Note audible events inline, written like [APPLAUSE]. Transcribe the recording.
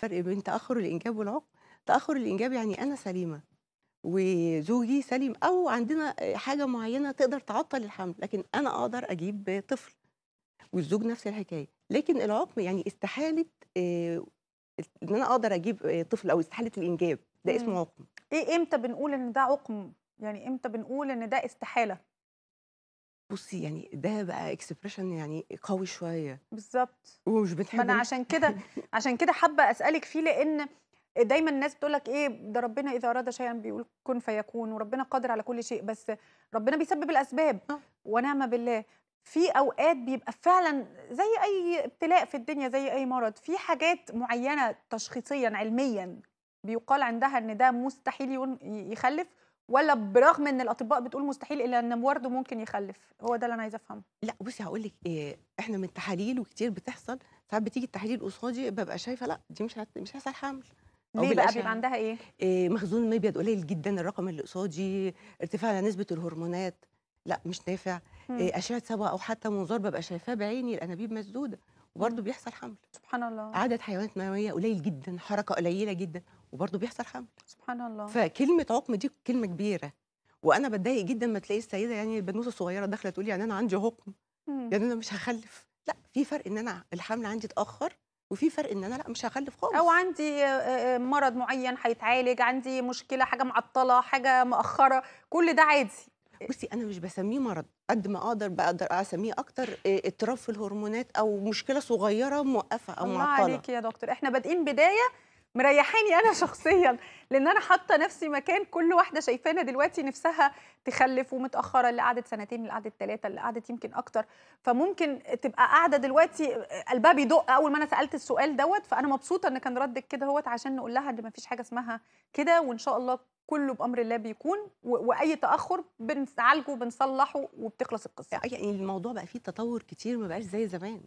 فرق بين تاخر الانجاب والعقم تاخر الانجاب يعني انا سليمه وزوجي سليم او عندنا حاجه معينه تقدر تعطل الحمل لكن انا اقدر اجيب طفل والزوج نفس الحكايه لكن العقم يعني استحاله آه، ان انا اقدر اجيب طفل او استحاله الانجاب ده اسمه عقم ايه امتى بنقول ان ده عقم يعني امتى بنقول ان ده استحاله بصي يعني ده بقى اكسبريشن يعني قوي شويه بالظبط ومش بتحب ما انا عشان كده [LAUGHS] عشان كده حابه اسالك فيه لان دايما الناس بتقول لك ايه ده ربنا اذا اراد شيئا بيقول كن فيكون وربنا قادر على كل شيء بس ربنا بيسبب الاسباب آه. ونعم بالله في اوقات بيبقى فعلا زي اي ابتلاء في الدنيا زي اي مرض في حاجات معينه تشخيصيا علميا بيقال عندها ان ده مستحيل يخلف ولا برغم ان الاطباء بتقول مستحيل الا ان ورده ممكن يخلف هو ده اللي انا عايزه افهمه لا بصي هقول لك إيه احنا من التحاليل وكتير بتحصل ساعات بتيجي التحاليل قصادي ببقى شايفه لا دي مش هت... مش هيحصل حمل ليه بقى بيبقى عندها ايه؟ إيه مخزون المبيض قليل جدا الرقم اللي قصادي ارتفاع نسبه الهرمونات لا مش نافع إيه اشعه سواء او حتى منظار ببقى شايفاه بعيني الانابيب مسدوده وبرده بيحصل حمل سبحان الله عدد حيوانات منويه قليل جدا حركه قليله جدا وبرضه بيحصل حمل سبحان الله فكلمه عقم دي كلمه كبيره وانا بتضايق جدا ما تلاقي السيده يعني البنوسه الصغيره داخله تقول يعني انا عندي عقم يعني انا مش هخلف لا في فرق ان انا الحمل عندي اتاخر وفي فرق ان انا لا مش هخلف خالص او عندي آه، آه، مرض معين هيتعالج عندي مشكله حاجه معطله حاجه مؤخره كل ده عادي بصي انا مش بسميه مرض قد ما اقدر بقدر اسميه اكتر اضطراب آه، في الهرمونات او مشكله صغيره موقفه او معطله الله عليك يا دكتور احنا بادئين بدايه مريحاني انا شخصيا لان انا حاطه نفسي مكان كل واحده شايفانا دلوقتي نفسها تخلف ومتاخره اللي قعدت سنتين اللي قعدت ثلاثه اللي قعدت يمكن اكتر فممكن تبقى قاعده دلوقتي قلبها بيدق اول ما انا سالت السؤال دوت فانا مبسوطه ان كان ردك كده هوت عشان نقول لها ان ما فيش حاجه اسمها كده وان شاء الله كله بامر الله بيكون واي تاخر بنعالجه وبنصلحه وبتخلص القصه يعني الموضوع بقى فيه تطور كتير ما بقاش زي زمان